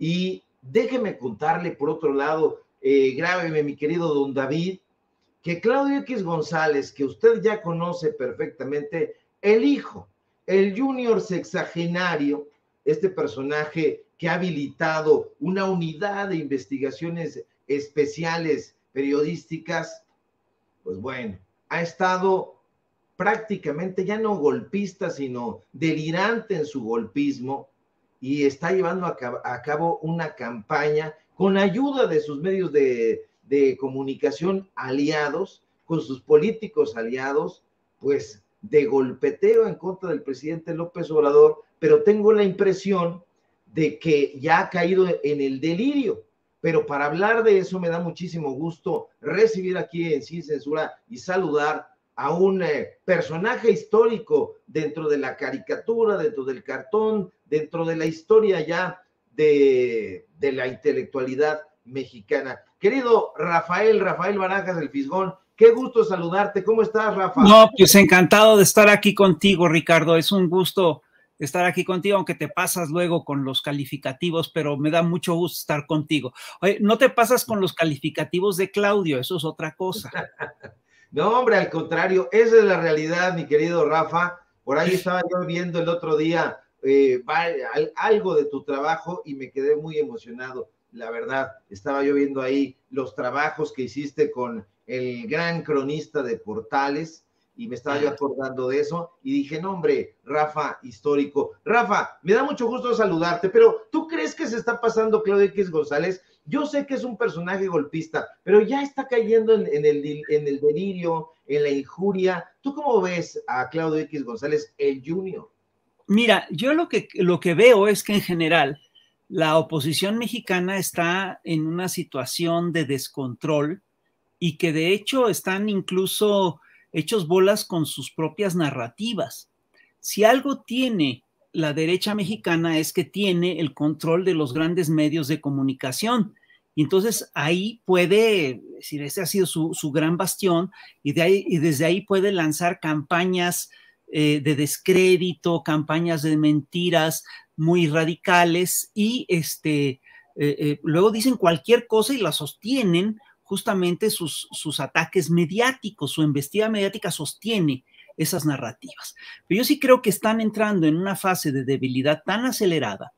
Y déjeme contarle, por otro lado, eh, grábeme, mi querido don David, que Claudio X González, que usted ya conoce perfectamente, el hijo, el junior sexagenario, este personaje que ha habilitado una unidad de investigaciones especiales periodísticas, pues bueno, ha estado prácticamente ya no golpista, sino delirante en su golpismo, y está llevando a cabo, una campaña con ayuda de sus medios de, de comunicación aliados, con sus políticos aliados, pues de golpeteo en contra del presidente López Obrador, pero tengo la impresión de que ya ha caído en el delirio. Pero para hablar de eso me da muchísimo gusto recibir aquí en Sin Censura y saludar a un eh, personaje histórico dentro de la caricatura, dentro del cartón, dentro de la historia ya de, de la intelectualidad mexicana. Querido Rafael, Rafael Barajas, del Fisgón, Qué gusto saludarte. ¿Cómo estás, Rafa? No, pues encantado de estar aquí contigo, Ricardo. Es un gusto estar aquí contigo, aunque te pasas luego con los calificativos, pero me da mucho gusto estar contigo. no te pasas con los calificativos de Claudio, eso es otra cosa. No, hombre, al contrario, esa es la realidad, mi querido Rafa. Por ahí estaba yo viendo el otro día eh, algo de tu trabajo y me quedé muy emocionado. La verdad, estaba yo viendo ahí los trabajos que hiciste con el gran cronista de Portales y me estaba yo acordando de eso y dije, no hombre, Rafa, histórico. Rafa, me da mucho gusto saludarte, pero ¿tú crees que se está pasando Claudio X González? Yo sé que es un personaje golpista, pero ya está cayendo en, el, el delirio, en la injuria. ¿Tú cómo ves a Claudio X González, el junior? Mira, yo lo que, lo que veo es que en general la oposición mexicana está en una situación de descontrol y que de hecho están incluso hechos bolas con sus propias narrativas. Si algo tiene la derecha mexicana es que tiene el control de los grandes medios de comunicación y entonces ahí puede, decir, ese ha sido su, gran bastión y, de ahí, desde ahí puede lanzar campañas eh, de descrédito, campañas de mentiras muy radicales y este, eh, eh, luego dicen cualquier cosa y la sostienen justamente sus, sus ataques mediáticos, su embestida mediática sostiene esas narrativas. Pero yo sí creo que están entrando en una fase de debilidad tan acelerada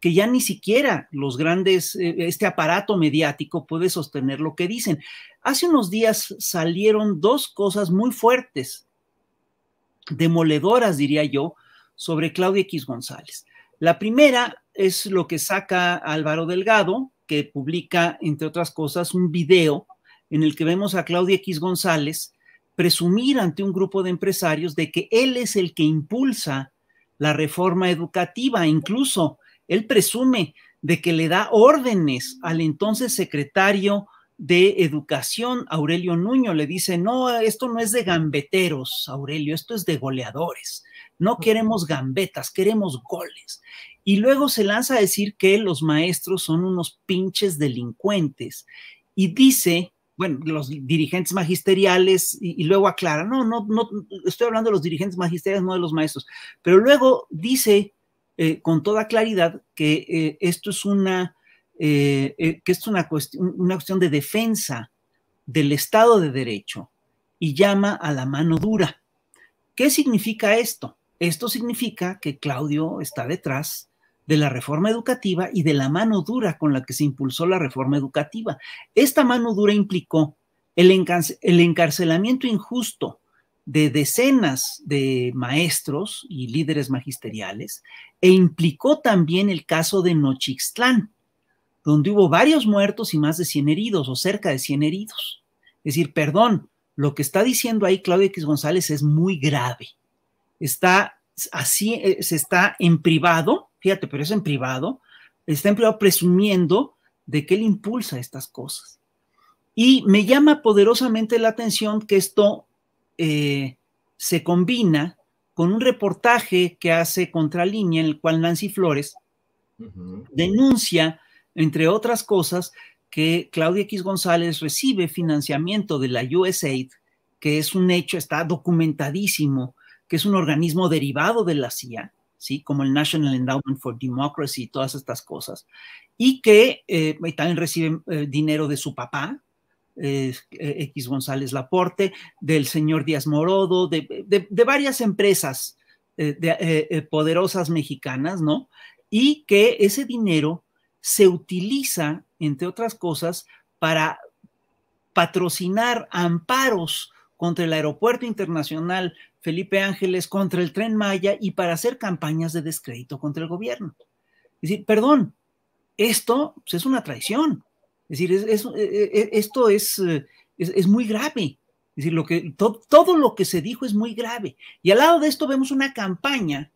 que ya ni siquiera los grandes, eh, este aparato mediático puede sostener lo que dicen. Hace unos días salieron dos cosas muy fuertes, demoledoras, diría yo, sobre Claudia X González. La primera es lo que saca Álvaro Delgado, que publica, entre otras cosas, un video en el que vemos a Claudia X González presumir ante un grupo de empresarios de que él es el que impulsa la reforma educativa, incluso él presume de que le da órdenes al entonces secretario de Educación, Aurelio Nuño, le dice, no, esto no es de gambeteros, Aurelio, esto es de goleadores. No queremos gambetas, queremos goles. Y luego se lanza a decir que los maestros son unos pinches delincuentes. Y dice, bueno, los dirigentes magisteriales, y, luego aclara, no, no, no, estoy hablando de los dirigentes magisteriales, no de los maestros. Pero luego dice eh, con toda claridad que eh, esto es una, eh, es una, una cuestión de defensa del Estado de Derecho y llama a la mano dura. ¿Qué significa esto? Esto significa que Claudio está detrás de la reforma educativa y de la mano dura con la que se impulsó la reforma educativa. Esta mano dura implicó el, encarcelamiento injusto de decenas de maestros y líderes magisteriales e implicó también el caso de Nochixtlán, donde hubo varios muertos y más de 100 heridos o cerca de 100 heridos. Es decir, perdón, lo que está diciendo ahí Claudia X González es muy grave. Está así, eh, se está en privado, fíjate, pero es en privado, está en privado presumiendo de que él impulsa estas cosas. Y me llama poderosamente la atención que esto eh, se combina con un reportaje que hace Contralínea, en el cual Nancy Flores denuncia, entre otras cosas, que Claudia X González recibe financiamiento de la USAID, que es un hecho, está documentadísimo, que es un organismo derivado de la CIA, ¿sí? como el National Endowment for Democracy y todas estas cosas, y que eh, también recibe eh, dinero de su papá, eh, X González Laporte, del señor Díaz Morodo, de, varias empresas eh, eh, poderosas mexicanas, ¿no? Y que ese dinero se utiliza, entre otras cosas, para patrocinar amparos contra el Aeropuerto Internacional Felipe Ángeles, contra el Tren Maya y para hacer campañas de descrédito contra el gobierno. Es decir, perdón, esto pues, es una traición. Es decir, eh, eh, esto eh, es, es, muy grave. decir, lo que, todo lo que se dijo es muy grave. Y al lado de esto vemos una campaña,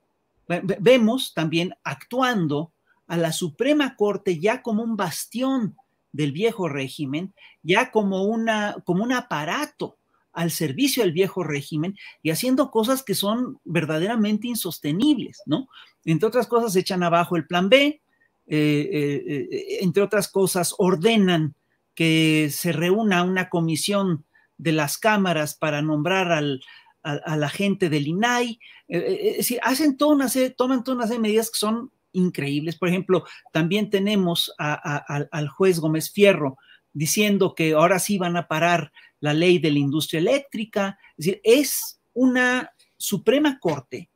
vemos también actuando a la Suprema Corte ya como un bastión del viejo régimen, ya como, una, como un aparato al servicio del viejo régimen y haciendo cosas que son verdaderamente insostenibles, ¿no? Entre otras cosas, echan abajo el plan B, eh, eh, eh, entre otras cosas, ordenan que se reúna una comisión de las cámaras para nombrar al, a, la gente del INAI. es decir, hacen toda una toman toda una de medidas que son increíbles. Por ejemplo, también tenemos al juez Gómez Fierro diciendo que ahora sí van a parar la ley de la industria eléctrica. Es decir, es una Suprema Corte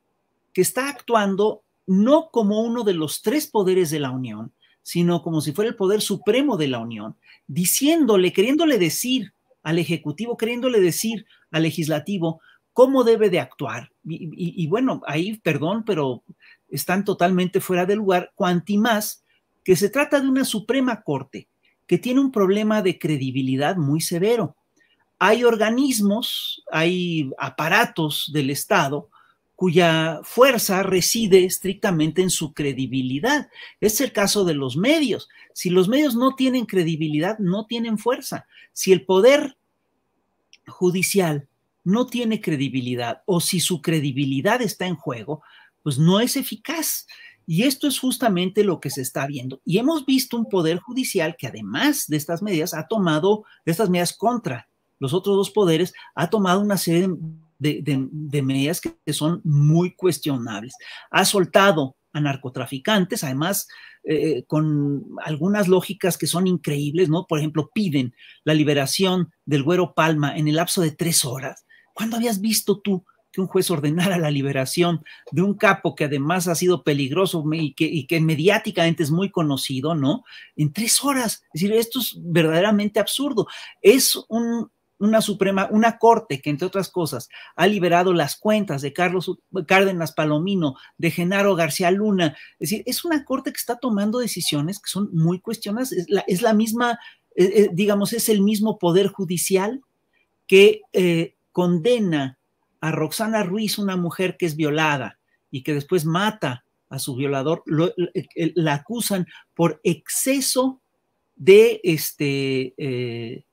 que está actuando no como uno de los tres poderes de la Unión, sino como si fuera el poder supremo de la Unión, diciéndole, queriéndole decir al Ejecutivo, queriéndole decir al Legislativo cómo debe de actuar. Y, bueno, ahí, perdón, pero están totalmente fuera de lugar, cuanti más que se trata de una Suprema Corte que tiene un problema de credibilidad muy severo. Hay organismos, hay aparatos del Estado cuya fuerza reside estrictamente en su credibilidad. Es el caso de los medios. Si los medios no tienen credibilidad, no tienen fuerza. Si el poder judicial no tiene credibilidad o si su credibilidad está en juego, pues no es eficaz. Y esto es justamente lo que se está viendo. Y hemos visto un poder judicial que además de estas medidas ha tomado, estas medidas contra los otros dos poderes, ha tomado una serie de de, medidas que, son muy cuestionables. Ha soltado a narcotraficantes, además eh, con algunas lógicas que son increíbles, ¿no? Por ejemplo, piden la liberación del güero Palma en el lapso de tres horas. ¿Cuándo habías visto tú que un juez ordenara la liberación de un capo que además ha sido peligroso y que, y que mediáticamente es muy conocido, ¿no? En tres horas. Es decir, esto es verdaderamente absurdo. Es un, una Suprema, una Corte que, entre otras cosas, ha liberado las cuentas de Carlos Cárdenas Palomino, de Genaro García Luna. Es decir, es una Corte que está tomando decisiones que son muy cuestionadas. Es la, misma, eh, eh, digamos, es el mismo Poder Judicial que eh, condena a Roxana Ruiz, una mujer que es violada y que después mata a su violador, la acusan por exceso de este...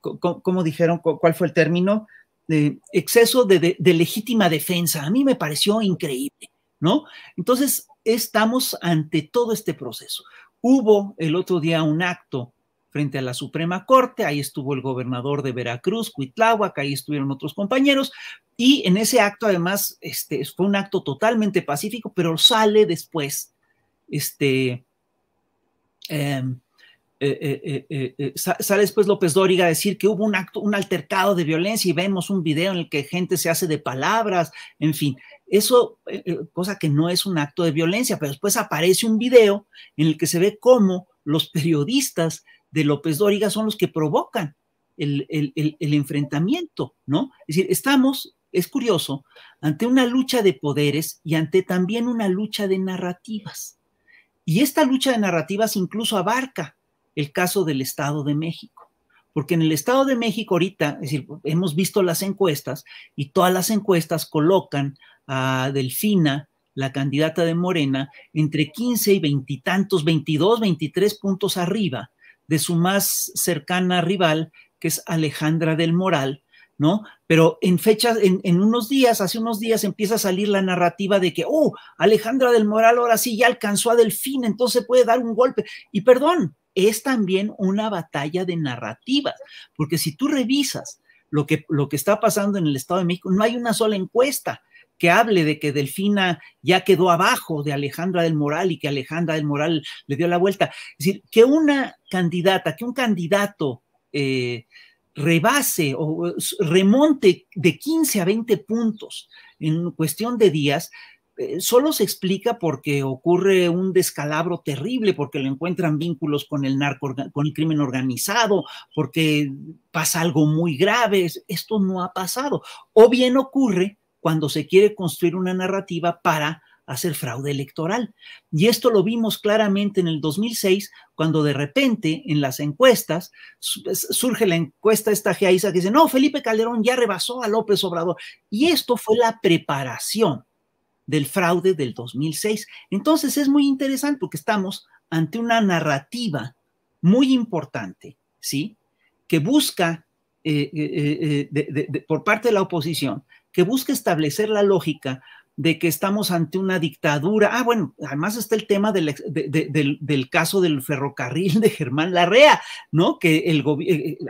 ¿cómo, dijeron? ¿Cuál fue el término? De exceso de, legítima defensa. A mí me pareció increíble, ¿no? Entonces, estamos ante todo este proceso. Hubo el otro día un acto frente a la Suprema Corte, ahí estuvo el gobernador de Veracruz, Cuitláhuac, ahí estuvieron otros compañeros, y en ese acto además este, fue un acto totalmente pacífico, pero sale después este, eh, eh, eh, eh, sale después López Dóriga a decir que hubo un acto, un altercado de violencia y vemos un video en el que gente se hace de palabras, en fin, eso, cosa que no es un acto de violencia, pero después aparece un video en el que se ve cómo los periodistas de López Dóriga son los que provocan el, el enfrentamiento, ¿no? Es decir, estamos, es curioso, ante una lucha de poderes y ante también una lucha de narrativas. Y esta lucha de narrativas incluso abarca el caso del Estado de México. Porque en el Estado de México ahorita, es decir, hemos visto las encuestas y todas las encuestas colocan a Delfina, la candidata de Morena, entre 15 y veintitantos, 22, 23 puntos arriba de su más cercana rival, que es Alejandra del Moral, ¿no? Pero en fechas, en, unos días, hace unos días empieza a salir la narrativa de que, oh, Alejandra del Moral ahora sí ya alcanzó a Delfina, entonces puede dar un golpe. Y perdón, es también una batalla de narrativas, porque si tú revisas lo que, lo que está pasando en el Estado de México, no hay una sola encuesta que hable de que Delfina ya quedó abajo de Alejandra del Moral y que Alejandra del Moral le dio la vuelta. Es decir, que una candidata, que un candidato eh, rebase o remonte de 15 a 20 puntos en cuestión de días, eh, solo se explica porque ocurre un descalabro terrible, porque lo encuentran vínculos con el con el crimen organizado, porque pasa algo muy grave. Esto no ha pasado. O bien ocurre cuando se quiere construir una narrativa para hacer fraude electoral. Y esto lo vimos claramente en el 2006, cuando de repente en las encuestas surge la encuesta esta GAISA que dice, no, Felipe Calderón ya rebasó a López Obrador. Y esto fue la preparación del fraude del 2006. Entonces es muy interesante porque estamos ante una narrativa muy importante, ¿sí? Que busca, eh, eh, eh, por parte de la oposición, que busca establecer la lógica de que estamos ante una dictadura. Ah, bueno, además está el tema del, caso del ferrocarril de Germán Larrea, ¿no? Que el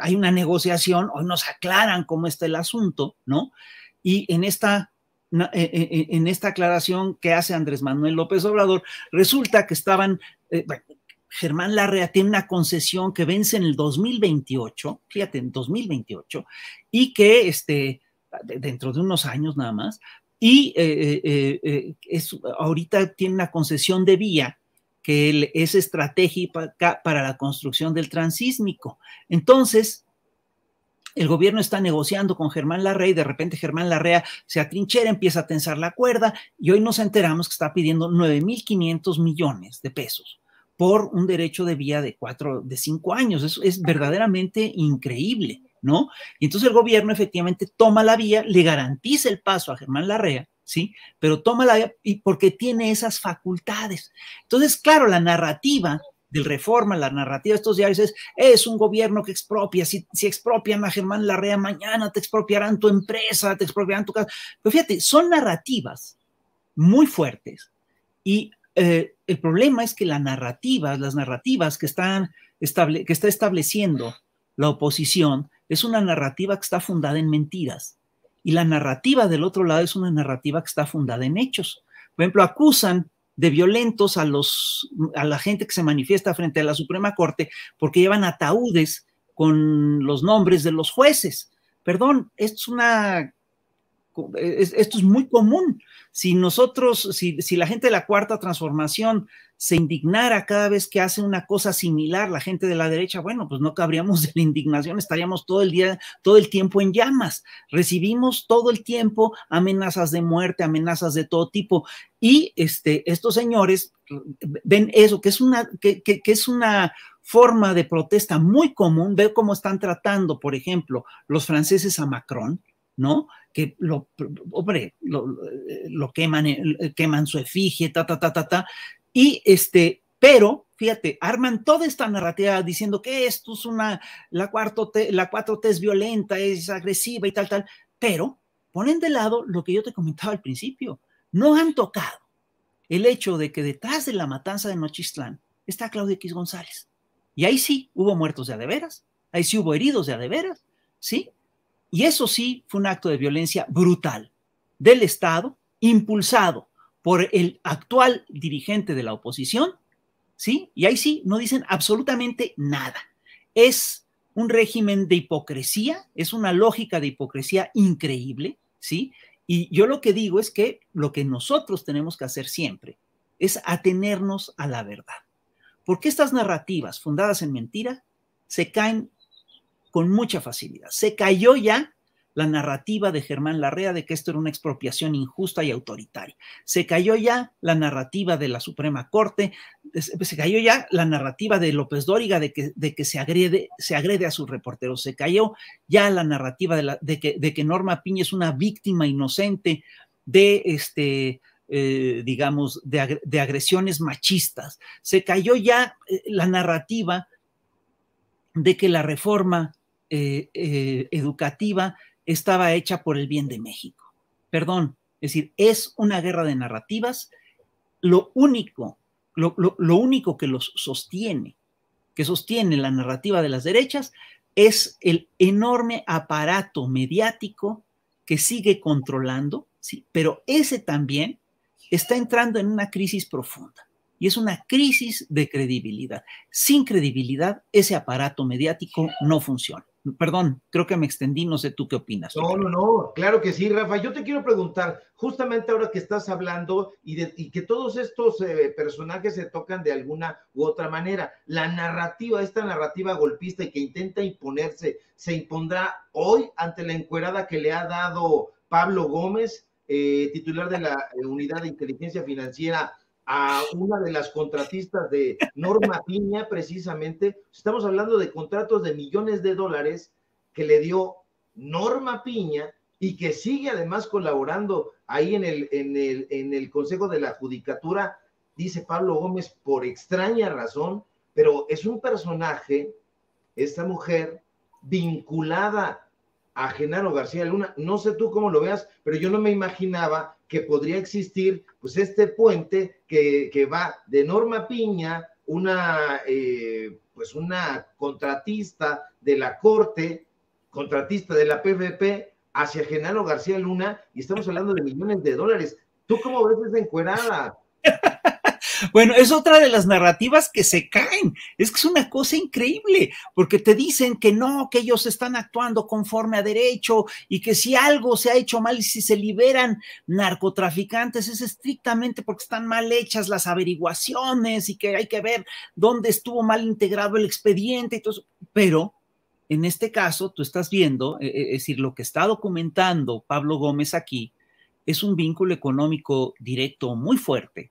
hay una negociación, hoy nos aclaran cómo está el asunto, ¿no? Y en esta e, e, e, en esta aclaración que hace Andrés Manuel López Obrador, resulta que estaban, eh, Germán Larrea tiene una concesión que vence en el 2028, fíjate, en 2028, y que este, dentro de unos años nada más, y eh, eh, ahorita tiene una concesión de vía que es estratégica para la construcción del transísmico. Entonces, el gobierno está negociando con Germán Larrea y de repente Germán Larrea se atrinchera, empieza a tensar la cuerda y hoy nos enteramos que está pidiendo 9.500 millones de pesos por un derecho de vía de cuatro, de cinco años. Eso es verdaderamente increíble, ¿no? Y entonces el gobierno efectivamente toma la vía, le garantiza el paso a Germán Larrea, ¿sí? Pero toma la vía y porque tiene esas facultades. Entonces, claro, la narrativa Reforma, la narrativa de estos días es, es un gobierno que expropia, si, si expropian a Germán Larrea, mañana te expropiarán tu empresa, te expropiarán tu casa. Pero fíjate, son narrativas muy fuertes y eh, el problema es que la narrativa, las narrativas que, están estable, que está estableciendo la oposición es una narrativa que está fundada en mentiras y la narrativa del otro lado es una narrativa que está fundada en hechos. Por ejemplo, acusan de violentos a, los, a la gente que se manifiesta frente a la Suprema Corte porque llevan ataúdes con los nombres de los jueces. Perdón, esto es una eh, esto es muy común. Si nosotros, si, la gente de la cuarta transformación se indignara cada vez que hace una cosa similar, la gente de la derecha, bueno, pues no cabríamos de la indignación, estaríamos todo el día, todo el tiempo en llamas. Recibimos todo el tiempo amenazas de muerte, amenazas de todo tipo. Y este, estos señores ven eso, que es una, es una forma de protesta muy común. Ve cómo están tratando, por ejemplo, los franceses a Macron ¿no? Que lo, hombre, lo, queman, eh, queman su efigie, ta, ta, ta, ta, ta. Y este, pero, fíjate, arman toda esta narrativa diciendo que esto es una, la, cuarto la 4T es violenta, es agresiva y tal, tal, pero ponen de lado lo que yo te comentaba al principio. No han tocado el hecho de que detrás de la matanza de Nochistlán está Claudia X González. Y ahí sí hubo muertos de adeveras, ahí sí hubo heridos de adeveras, ¿sí? Y eso sí fue un acto de violencia brutal del Estado, impulsado por el actual dirigente de la oposición, ¿sí? Y ahí sí, no dicen absolutamente nada. Es un régimen de hipocresía, es una lógica de hipocresía increíble, ¿sí? Y yo lo que digo es que lo que nosotros tenemos que hacer siempre es atenernos a la verdad. Porque estas narrativas fundadas en mentira se caen con mucha facilidad. Se cayó ya la narrativa de Germán Larrea de que esto era una expropiación injusta y autoritaria. Se cayó ya la narrativa de la Suprema Corte, pues, se cayó ya la narrativa de López Dóriga de que, de que se, agrede, se agrede a sus reporteros, se cayó ya la narrativa de, que, Norma Piña es una víctima inocente de este... Eh, digamos, de, agresiones machistas. Se cayó ya eh, la narrativa de que la reforma eh, eh, educativa estaba hecha por el bien de México. Perdón, es decir, es una guerra de narrativas. Lo único, lo único que los sostiene, que sostiene la narrativa de las derechas, es el enorme aparato mediático que sigue controlando, sí, pero ese también está entrando en una crisis profunda y es una crisis de credibilidad. Sin credibilidad, ese aparato mediático no funciona. Perdón, creo que me extendí, no sé tú qué opinas. No, no, no, claro que sí, Rafa. Yo te quiero preguntar, justamente ahora que estás hablando y, que todos estos eh, personajes se tocan de alguna u otra manera, la narrativa, esta narrativa golpista y que intenta imponerse, ¿se impondrá hoy ante la encuerada que le ha dado Pablo Gómez, eh, titular de la eh, Unidad de Inteligencia Financiera a una de las contratistas de Norma Piña, precisamente. Estamos hablando de contratos de millones de dólares que le dio Norma Piña y que sigue además colaborando ahí en el, en el, en el Consejo de la Judicatura, dice Pablo Gómez, por extraña razón, pero es un personaje, esta mujer, vinculada a Genaro García Luna. No sé tú cómo lo veas, pero yo no me imaginaba que podría existir pues este puente que, va de Norma Piña, una eh, pues una contratista de la corte, contratista de la PVP hacia Genaro García Luna, y estamos hablando de millones de dólares. ¿Tú cómo ves esa encuerada? Bueno, es otra de las narrativas que se caen. Es que es una cosa increíble, porque te dicen que no, que ellos están actuando conforme a derecho y que si algo se ha hecho mal y si se liberan narcotraficantes es estrictamente porque están mal hechas las averiguaciones y que hay que ver dónde estuvo mal integrado el expediente Pero en este caso, tú estás viendo, eh, eh, es decir, lo que está documentando Pablo Gómez aquí es un vínculo económico directo muy fuerte,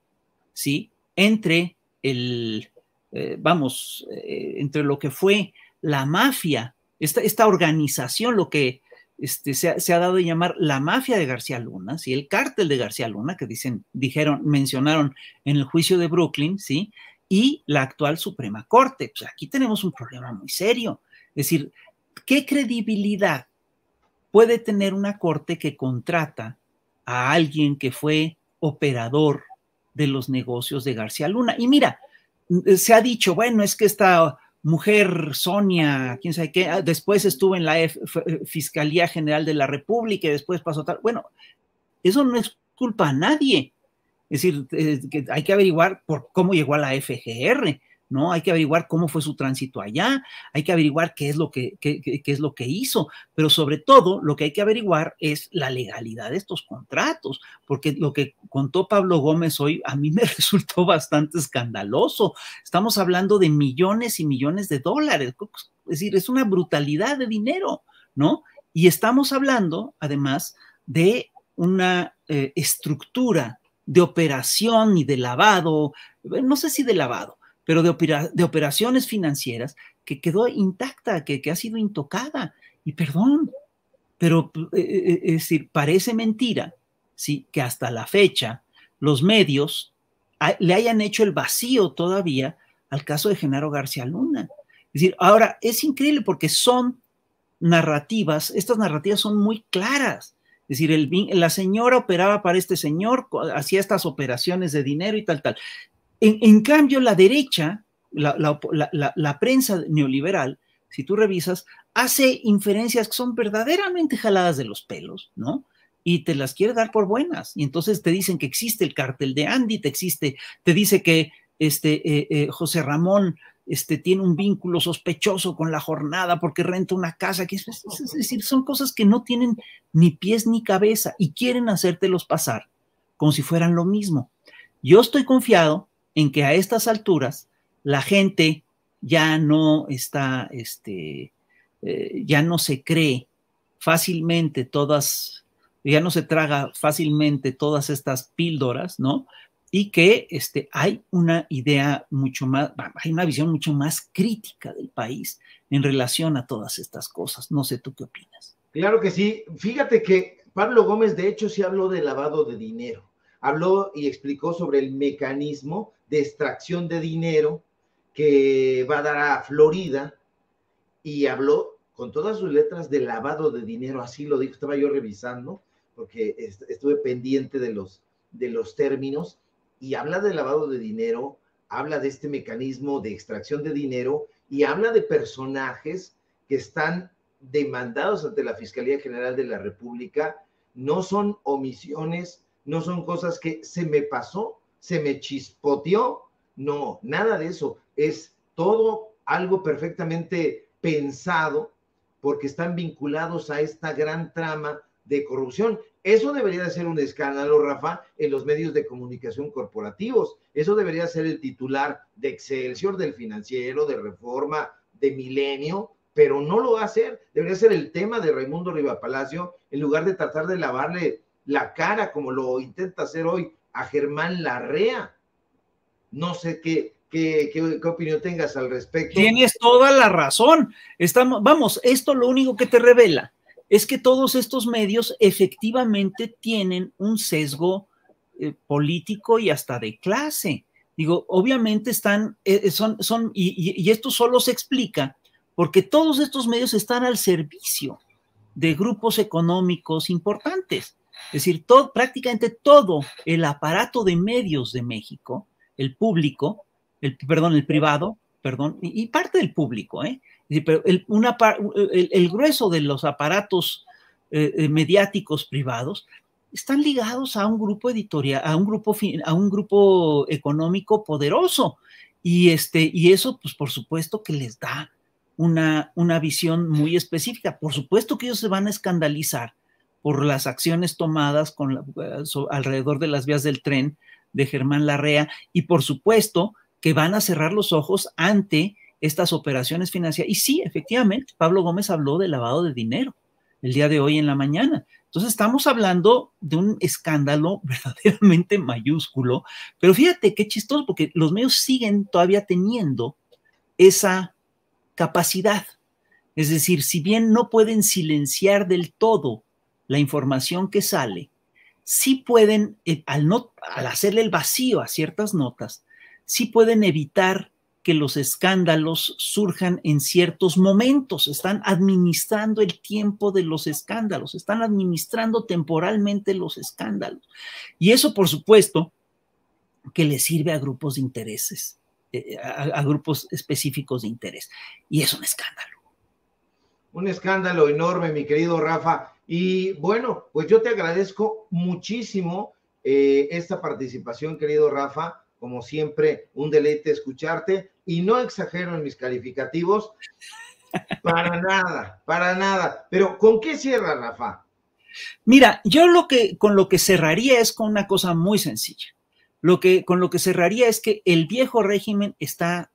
¿sí? entre el, eh, vamos, eh, entre lo que fue la mafia, esta, esta organización, lo que este, se, ha, dado a llamar la mafia de García Luna, y el cártel de García Luna, que dicen, dijeron, mencionaron en el juicio de Brooklyn, ¿sí? y la actual Suprema Corte. Pues, aquí tenemos un problema muy serio. Es decir, ¿qué credibilidad puede tener una corte que contrata a alguien que fue operador de los negocios de García Luna. Y mira, eh, se ha dicho, bueno, es que esta mujer Sonia, quién sabe qué, ah, después estuvo en la Fiscalía General de la República y después pasó tal. Bueno, eso no es culpa a nadie. Es decir, eh, hay que averiguar por cómo llegó a la FGR. ¿no? Hay que averiguar cómo fue su tránsito allá, hay que averiguar qué es lo que, qué, es lo que hizo, pero sobre todo lo que hay que averiguar es la legalidad de estos contratos, porque lo que contó Pablo Gómez hoy a mí me resultó bastante escandaloso. Estamos hablando de millones y millones de dólares, es decir, es una brutalidad de dinero, ¿no? Y estamos hablando, además, de una eh, estructura de operación y de lavado, no sé si de lavado, pero de, operaciones financieras que quedó intacta, que, ha sido intocada. Y perdón, pero eh, eh, es decir, parece mentira ¿sí? que hasta la fecha los medios le hayan hecho el vacío todavía al caso de Genaro García Luna. Es decir, ahora es increíble porque son narrativas, estas narrativas son muy claras. Es decir, el, la señora operaba para este señor, hacía estas operaciones de dinero y tal, tal. En, cambio, la derecha, la, prensa neoliberal, si tú revisas, hace inferencias que son verdaderamente jaladas de los pelos, ¿no? y te las quiere dar por buenas. Y entonces te dicen que existe el cartel de Andy, te existe, te dice que este eh, eh, José Ramón este, tiene un vínculo sospechoso con la jornada porque renta una casa, que es, decir, son cosas que no tienen ni pies ni cabeza y quieren hacértelos pasar como si fueran lo mismo. Yo estoy confiado en que a estas alturas la gente ya no está, este, eh, ya no se cree fácilmente todas, ya no se traga fácilmente todas estas píldoras, ¿no? Y que este, hay una idea mucho más, hay una visión mucho más crítica del país en relación a todas estas cosas. No sé tú qué opinas. Claro que sí. Fíjate que Pablo Gómez, de hecho, sí habló de lavado de dinero habló y explicó sobre el mecanismo de extracción de dinero que va a dar a Florida y habló con todas sus letras de lavado de dinero, así lo dijo, estaba yo revisando porque estuve pendiente de los, de los términos y habla de lavado de dinero, habla de este mecanismo de extracción de dinero y habla de personajes que están demandados ante la Fiscalía General de la República. No son omisiones no son cosas que se me pasó, se me chispoteó, no, nada de eso, es todo algo perfectamente pensado porque están vinculados a esta gran trama de corrupción. Eso debería ser un escándalo, Rafa, en los medios de comunicación corporativos. Eso debería ser el titular de Excelsior, del Financiero, de Reforma, de Milenio, pero no lo va a ser. Debería ser el tema de Raimundo Riva Palacio, en lugar de tratar de lavarle la cara como lo intenta hacer hoy a Germán Larrea. No sé qué, qué, qué, opinión tengas al respecto. Tienes toda la razón. Estamos, vamos, esto lo único que te revela es que todos estos medios efectivamente tienen un sesgo eh, político y hasta de clase. Digo, obviamente están, eh, eh, son, son, y, esto solo se explica porque todos estos medios están al servicio de grupos económicos importantes. Es decir, todo, prácticamente todo el aparato de medios de México, el público, el, perdón, el privado, perdón, y, parte del público, ¿eh? pero el, una, grueso de los aparatos eh, eh, mediáticos privados están ligados a un grupo editorial, a un grupo, a un grupo económico poderoso. Y, este, y eso, pues por supuesto que les da una, una visión muy específica. Por supuesto que ellos se van a escandalizar por las acciones tomadas eh, alrededor de las vías del tren de Germán Larrea y por supuesto que van a cerrar los ojos ante estas operaciones financieras. Y sí, efectivamente, Pablo Gómez habló de lavado de dinero el día de hoy en la mañana. Entonces estamos hablando de un escándalo verdaderamente mayúsculo, pero fíjate qué chistoso, porque los medios siguen todavía teniendo esa capacidad. Es decir, si bien no pueden silenciar del todo la información que sale, sí pueden, eh, al, no, al hacerle el vacío a ciertas notas, sí pueden evitar que los escándalos surjan en ciertos momentos, están administrando el tiempo de los escándalos, están administrando temporalmente los escándalos. Y eso, por supuesto, que le sirve a grupos de intereses, eh, eh, a, grupos específicos de interés. Y es un escándalo. Un escándalo enorme, mi querido Rafa. Y bueno, pues yo te agradezco muchísimo eh, esta participación, querido Rafa. Como siempre, un deleite escucharte y no exagero en mis calificativos. Para nada, para nada. Pero ¿con qué cierra, Rafa? Mira, yo lo que con lo que cerraría es con una cosa muy sencilla. Lo que con lo que cerraría es que el viejo régimen está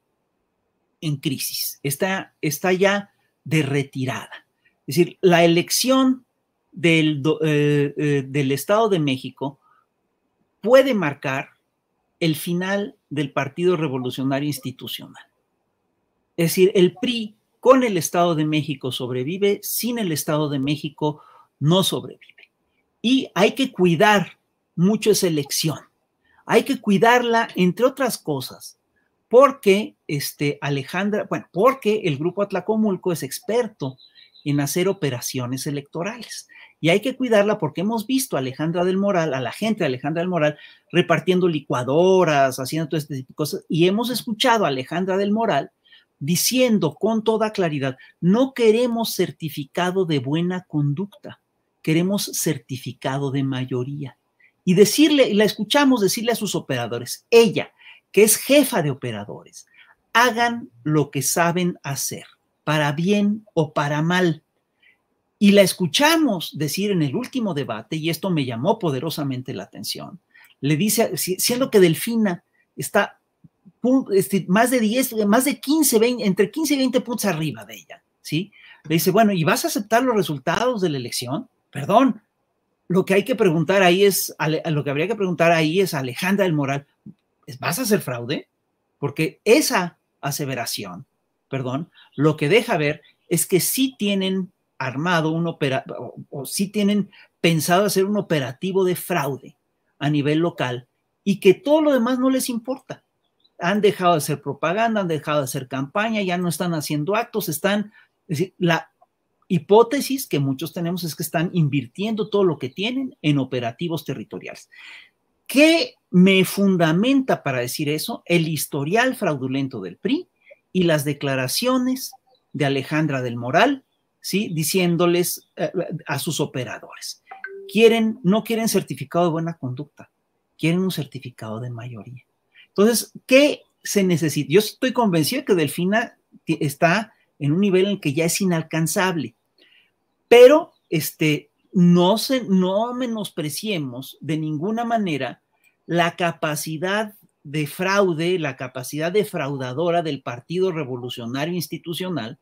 en crisis, está está ya de retirada. Es decir, la elección eh, eh, del, Estado de México puede marcar el final del Partido Revolucionario Institucional. Es decir, el PRI con el Estado de México sobrevive, sin el Estado de México no sobrevive. Y hay que cuidar mucho esa elección. Hay que cuidarla, entre otras cosas, porque este, Alejandra, bueno, porque el grupo Atlacomulco es experto en hacer operaciones electorales. Y hay que cuidarla porque hemos visto a Alejandra del Moral, a la gente de Alejandra del Moral, repartiendo licuadoras, haciendo todo este tipo de cosas. Y hemos escuchado a Alejandra del Moral diciendo con toda claridad, no queremos certificado de buena conducta, queremos certificado de mayoría. Y decirle, y la escuchamos decirle a sus operadores, ella, que es jefa de operadores, hagan lo que saben hacer para bien o para mal. Y la escuchamos decir en el último debate, y esto me llamó poderosamente la atención, le dice, siendo que Delfina está este, más de 10, más de 15, entre 15 y 20 puntos arriba de ella, ¿sí? Le dice, bueno, ¿y vas a aceptar los resultados de la elección? Perdón, lo que hay que preguntar ahí es, lo que habría que preguntar ahí es Alejandra del Moral, ¿vas a hacer fraude? Porque esa aseveración perdón, lo que deja ver es que sí tienen armado un operativo o, sí tienen pensado hacer un operativo de fraude a nivel local y que todo lo demás no les importa. Han dejado de hacer propaganda, han dejado de hacer campaña, ya no están haciendo actos, están, la hipótesis que muchos tenemos es que están invirtiendo todo lo que tienen en operativos territoriales. ¿Qué me fundamenta para decir eso? El historial fraudulento del PRI, y las declaraciones de Alejandra del Moral, ¿sí? diciéndoles eh, a sus operadores, quieren, no quieren certificado de buena conducta, quieren un certificado de mayoría. Entonces, ¿qué se necesita? Yo estoy convencido de que Delfina está en un nivel en el que ya es inalcanzable, pero este, no, se, no menospreciemos de ninguna manera la capacidad defraude, fraude, la capacidad defraudadora del Partido Revolucionario Institucional.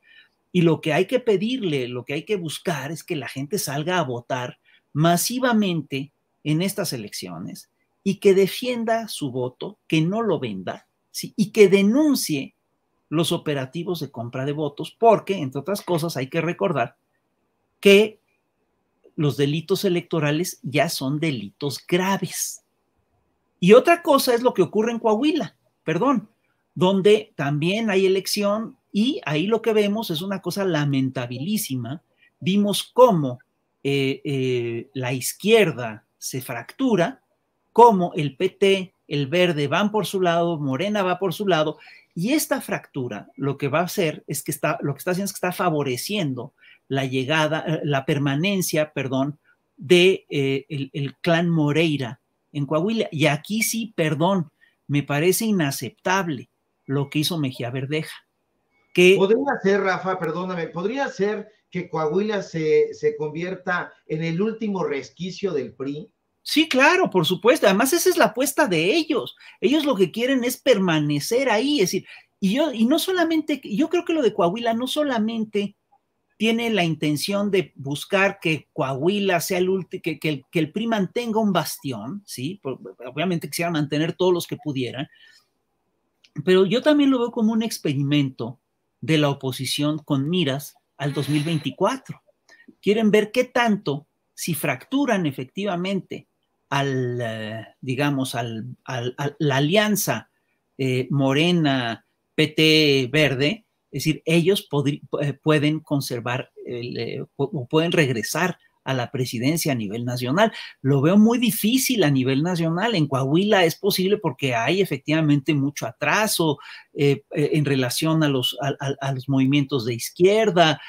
Y lo que hay que pedirle, lo que hay que buscar es que la gente salga a votar masivamente en estas elecciones y que defienda su voto, que no lo venda y que denuncie los operativos de compra de votos, porque, entre otras cosas, hay que recordar que los delitos electorales ya son delitos graves. Y otra cosa es lo que ocurre en Coahuila, perdón, donde también hay elección y ahí lo que vemos es una cosa lamentabilísima. Vimos cómo eh, eh, la izquierda se fractura, cómo el PT, el verde van por su lado, Morena va por su lado, y esta fractura lo que va a hacer es que está, lo que está haciendo es que está favoreciendo la llegada, eh, la permanencia, perdón, de el clan Moreira en Coahuila. Y aquí sí, perdón, me parece inaceptable lo que hizo Mejía Verdeja. Que... Podría ser, Rafa, perdóname, podría ser que Coahuila se, se convierta en el último resquicio del PRI. Sí, claro, por supuesto. Además, esa es la apuesta de ellos. Ellos lo que quieren es permanecer ahí, es decir, y yo, y no solamente, yo creo que lo de Coahuila no solamente tiene la intención de buscar que Coahuila sea el último, que, el PRI mantenga un bastión, ¿sí? Obviamente quisiera mantener todos los que pudieran, pero yo también lo veo como un experimento de la oposición con miras al 2024. Quieren ver qué tanto, si fracturan efectivamente al, eh, digamos, al, la alianza eh, morena PT verde, es decir, ellos eh, pueden conservar eh, o pueden regresar a la presidencia a nivel nacional. Lo veo muy difícil a nivel nacional. En Coahuila es posible porque hay efectivamente mucho atraso eh, en relación a los, a, los, movimientos de izquierda.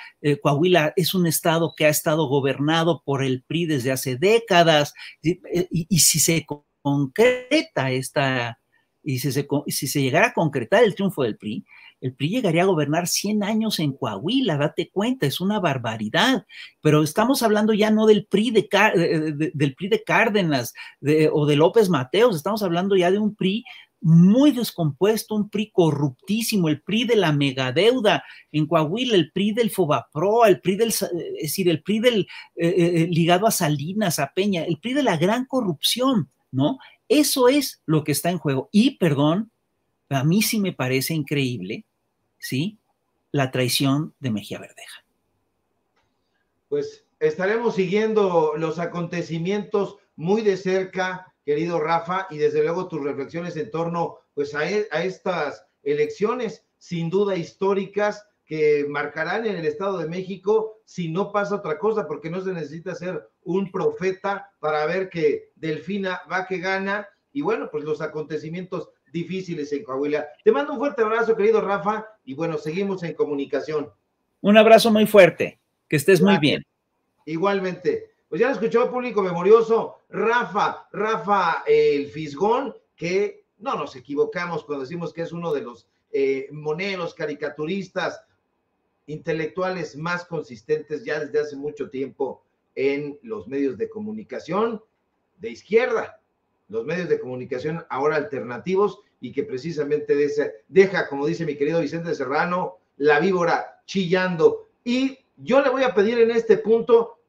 Coahuila es un estado que ha estado gobernado por el PRI desde hace décadas. Y, si se concreta esta, y si se, si se llegara a concretar el triunfo del PRI, el PRI llegaría a gobernar 100 años en Coahuila, date cuenta, es una barbaridad. Pero estamos hablando ya no del PRI de, PRI de Cárdenas o de López Mateos, estamos hablando ya de un PRI muy descompuesto, un PRI corruptísimo, el PRI de la megadeuda en Coahuila, el PRI del Fobaproa, el PRI del, es decir, el PRI del ligado a Salinas, a Peña, el PRI de la gran corrupción, ¿no? Eso es lo que está en juego. Y, perdón, a mí sí me parece increíble ¿sí? La traición de Mejía Verdeja. Pues estaremos siguiendo los acontecimientos muy de cerca, querido Rafa, y desde luego tus reflexiones en torno pues, a, e, a estas elecciones, sin duda históricas, que marcarán en el Estado de México si no pasa otra cosa, porque no se necesita ser un profeta para ver que Delfina va que gana y bueno, pues los acontecimientos difíciles en Coahuila. Te mando un fuerte abrazo, querido Rafa, y bueno, seguimos en comunicación. Un abrazo muy fuerte, que estés muy bien. Igualmente. Pues ya lo escuchó público memorioso, Rafa, Rafa eh, el Fisgón, que no nos equivocamos cuando decimos que es uno de los eh, moneros, caricaturistas, intelectuales más consistentes ya desde hace mucho tiempo en los medios de comunicación de izquierda, los medios de comunicación ahora alternativos y que precisamente deja, como dice mi querido Vicente Serrano, la víbora chillando. Y yo le voy a pedir en este punto